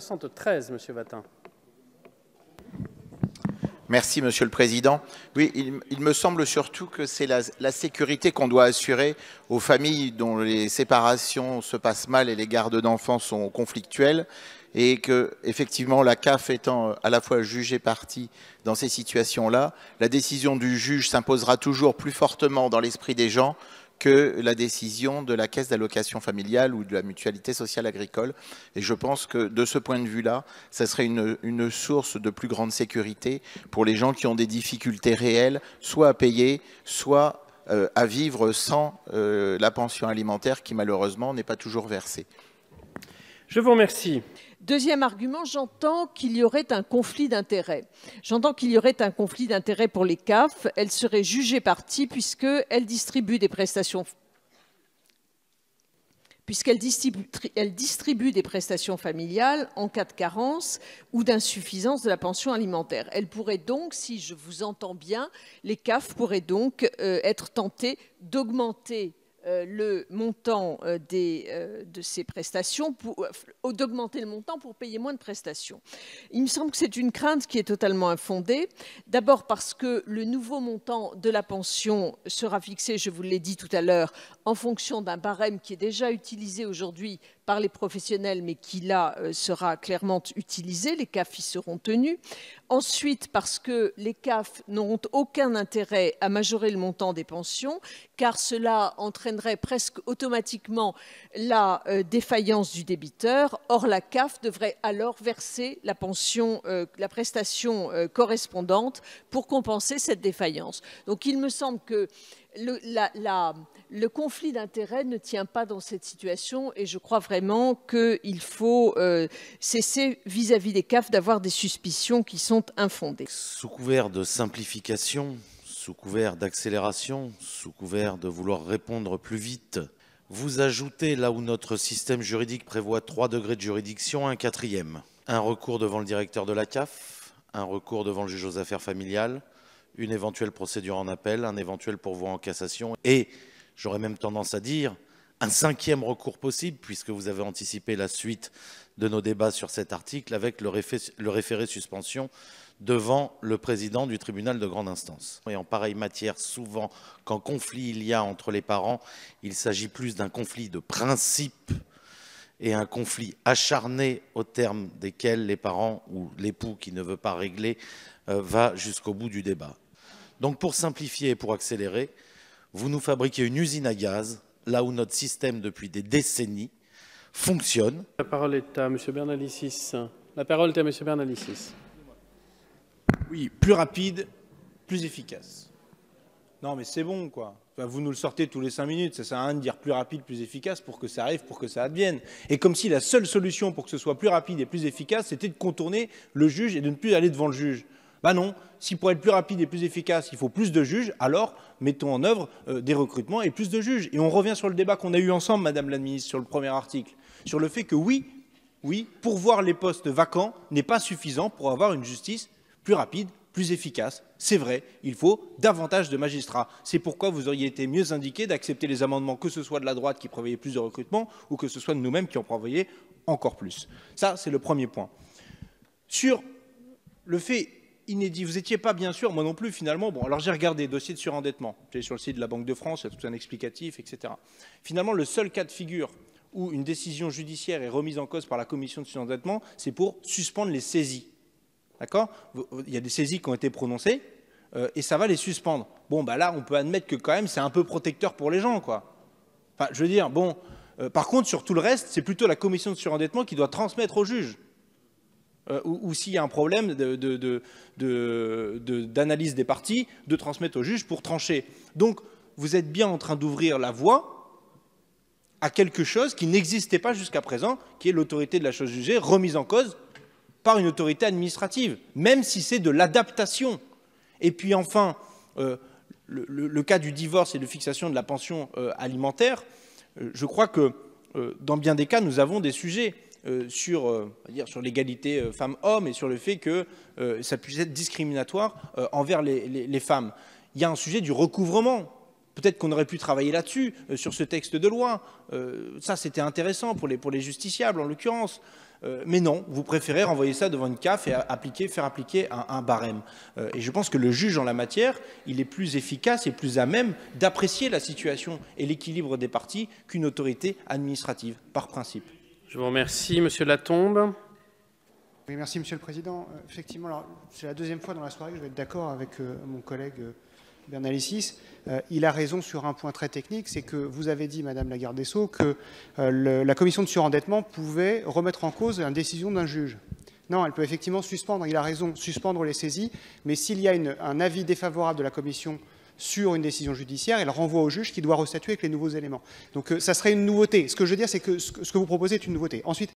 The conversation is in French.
73, Monsieur Vatin. Merci, Monsieur le Président. Oui, il, me semble surtout que c'est la, sécurité qu'on doit assurer aux familles dont les séparations se passent mal et les gardes d'enfants sont conflictuelles, et que effectivement la CAF étant euh, à la fois jugée et partie dans ces situations-là, la décision du juge s'imposera toujours plus fortement dans l'esprit des gens que la décision de la caisse d'allocation familiale ou de la mutualité sociale agricole. Et je pense que de ce point de vue-là, ça serait une, source de plus grande sécurité pour les gens qui ont des difficultés réelles, soit à payer, soit euh, à vivre sans euh, la pension alimentaire qui malheureusement n'est pas toujours versée. Je vous remercie. Deuxième argument, j'entends qu'il y aurait un conflit d'intérêts. J'entends qu'il y aurait un conflit d'intérêts pour les CAF. Elles seraient jugées parties puisqu'elles distribuent des prestations distribue des prestations familiales en cas de carence ou d'insuffisance de la pension alimentaire. Elles pourraient donc, si je vous entends bien, les CAF pourraient donc euh, être tentées d'augmenter euh, le montant euh, des, euh, de ces prestations, d'augmenter le montant pour payer moins de prestations. Il me semble que c'est une crainte qui est totalement infondée. D'abord parce que le nouveau montant de la pension sera fixé, je vous l'ai dit tout à l'heure, en fonction d'un barème qui est déjà utilisé aujourd'hui par les professionnels, mais qui là sera clairement utilisé. Les CAF y seront tenus. Ensuite, parce que les CAF n'auront aucun intérêt à majorer le montant des pensions, car cela entraîne presque automatiquement la euh, défaillance du débiteur. Or, la CAF devrait alors verser la pension, euh, la prestation euh, correspondante pour compenser cette défaillance. Donc, il me semble que le, le, conflit d'intérêts ne tient pas dans cette situation et je crois vraiment qu'il faut cesser vis-à-vis -vis des CAF d'avoir des suspicions qui sont infondées. Sous couvert de simplification, sous couvert d'accélération, sous couvert de vouloir répondre plus vite, vous ajoutez là où notre système juridique prévoit trois degrés de juridiction, un quatrième. Un recours devant le directeur de la CAF, un recours devant le juge aux affaires familiales, une éventuelle procédure en appel, un éventuel pourvoi en cassation et, j'aurais même tendance à dire, un cinquième recours possible, puisque vous avez anticipé la suite de nos débats sur cet article, avec le, référé suspension devant le président du tribunal de grande instance. Et en pareille matière, souvent, quand conflit il y a entre les parents, il s'agit plus d'un conflit de principe et un conflit acharné au terme desquels les parents ou l'époux qui ne veut pas régler euh, va jusqu'au bout du débat. Donc pour simplifier et pour accélérer, vous nous fabriquez une usine à gaz là où notre système depuis des décennies fonctionne. La parole est à M. Bernalicis. La parole est à M. Bernalicis. Oui, plus rapide, plus efficace. Non mais c'est bon quoi. vous nous le sortez tous les cinq minutes, ça sert à rien de dire plus rapide, plus efficace pour que ça arrive, pour que ça advienne. Et comme si la seule solution pour que ce soit plus rapide et plus efficace, c'était de contourner le juge et de ne plus aller devant le juge. Ben non, si pour être plus rapide et plus efficace, il faut plus de juges, alors mettons en œuvre euh, des recrutements et plus de juges. Et on revient sur le débat qu'on a eu ensemble, Madame la Ministre, sur le premier article, sur le fait que oui, oui, voir les postes vacants n'est pas suffisant pour avoir une justice plus rapide, plus efficace. C'est vrai, il faut davantage de magistrats. C'est pourquoi vous auriez été mieux indiqué d'accepter les amendements, que ce soit de la droite qui prévoyait plus de recrutements, ou que ce soit de nous-mêmes qui en prévoyait encore plus. Ça, c'est le premier point. Sur le fait inédit. Vous n'étiez pas bien sûr, moi non plus finalement. Bon, alors j'ai regardé, dossier de surendettement. J'étais sur le site de la Banque de France, il y a tout un explicatif, etc. Finalement, le seul cas de figure où une décision judiciaire est remise en cause par la commission de surendettement, c'est pour suspendre les saisies. D'accord Il y a des saisies qui ont été prononcées euh, et ça va les suspendre. Bon, bah là, on peut admettre que quand même, c'est un peu protecteur pour les gens, quoi. Enfin, je veux dire, bon. Euh, par contre, sur tout le reste, c'est plutôt la commission de surendettement qui doit transmettre au juge. Euh, ou, s'il y a un problème d'analyse de, des parties, de transmettre au juge pour trancher. Donc, vous êtes bien en train d'ouvrir la voie à quelque chose qui n'existait pas jusqu'à présent, qui est l'autorité de la chose jugée remise en cause par une autorité administrative, même si c'est de l'adaptation. Et puis enfin, euh, le, cas du divorce et de fixation de la pension euh, alimentaire, je crois que dans bien des cas, nous avons des sujets euh, euh, sur, l'égalité euh, femmes-hommes et sur le fait que ça puisse être discriminatoire envers les, femmes. Il y a un sujet du recouvrement Peut-être qu'on aurait pu travailler là-dessus, sur ce texte de loi. ça, c'était intéressant pour les, justiciables, en l'occurrence. mais non, vous préférez renvoyer ça devant une CAF et appliquer, faire appliquer un, un barème. et je pense que le juge en la matière, il est plus efficace et plus à même d'apprécier la situation et l'équilibre des parties qu'une autorité administrative, par principe. Je vous remercie, Monsieur Latombe. merci, Monsieur le Président. Euh, effectivement, c'est la deuxième fois dans la soirée que je vais être d'accord avec euh, mon collègue euh, Bernalicis. il a raison sur un point très technique, c'est que vous avez dit, Madame la Garde des Sceaux, que la commission de surendettement pouvait remettre en cause la décision d'un juge. Non, elle peut effectivement suspendre, il a raison, suspendre les saisies, mais s'il y a un avis défavorable de la commission sur une décision judiciaire elle renvoie au juge qui doit restatuer avec les nouveaux éléments. Donc euh, ça serait une nouveauté. Ce que je veux dire, c'est que ce que vous proposez est une nouveauté. Ensuite,